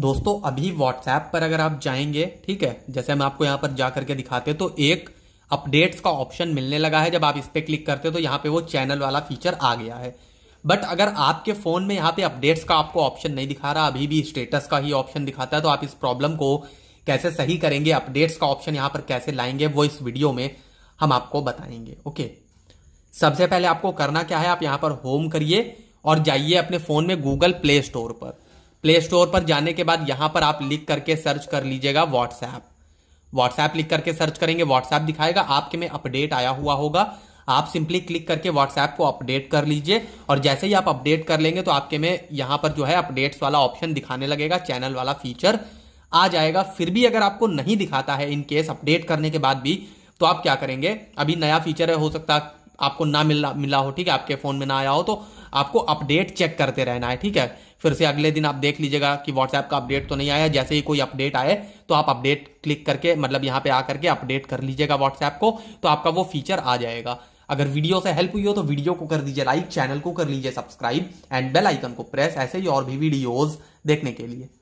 दोस्तों अभी व्हाट्सएप पर अगर आप जाएंगे ठीक है जैसे हम आपको यहाँ पर जा करके दिखाते तो एक अपडेट्स का ऑप्शन मिलने लगा है जब आप इस पर क्लिक करते हो तो यहाँ पे वो चैनल वाला फीचर आ गया है बट अगर आपके फ़ोन में यहाँ पे अपडेट्स का आपको ऑप्शन नहीं दिखा रहा अभी भी स्टेटस का ही ऑप्शन दिखाता है तो आप इस प्रॉब्लम को कैसे सही करेंगे अपडेट्स का ऑप्शन यहाँ पर कैसे लाएंगे वो इस वीडियो में हम आपको बताएंगे ओके सबसे पहले आपको करना क्या है आप यहाँ पर होम करिए और जाइए अपने फ़ोन में गूगल प्ले स्टोर पर प्ले स्टोर पर जाने के बाद यहां पर आप लिख करके सर्च कर लीजिएगा व्हाट्सएप व्हाट्सएप लिख करके सर्च करेंगे व्हाट्सएप दिखाएगा आपके में अपडेट आया हुआ होगा आप सिंपली क्लिक करके व्हाट्सएप को अपडेट कर लीजिए और जैसे ही आप अपडेट कर लेंगे तो आपके में यहाँ पर जो है अपडेट्स वाला ऑप्शन दिखाने लगेगा चैनल वाला फीचर आ जाएगा फिर भी अगर आपको नहीं दिखाता है इन केस अपडेट करने के बाद भी तो आप क्या करेंगे अभी नया फीचर है हो सकता आपको ना मिला मिला हो ठीक है आपके फोन में ना आया हो तो आपको अपडेट चेक करते रहना है ठीक है फिर से अगले दिन आप देख लीजिएगा कि व्हाट्सएप का अपडेट तो नहीं आया जैसे ही कोई अपडेट आए तो आप अपडेट क्लिक करके मतलब यहाँ पे आकर के अपडेट कर लीजिएगा व्हाट्सएप को तो आपका वो फीचर आ जाएगा अगर वीडियो से हेल्प हुई हो तो वीडियो को कर दीजिए लाइक चैनल को कर लीजिए सब्सक्राइब एंड बेल आइकन को प्रेस ऐसे ही और भी वीडियोज देखने के लिए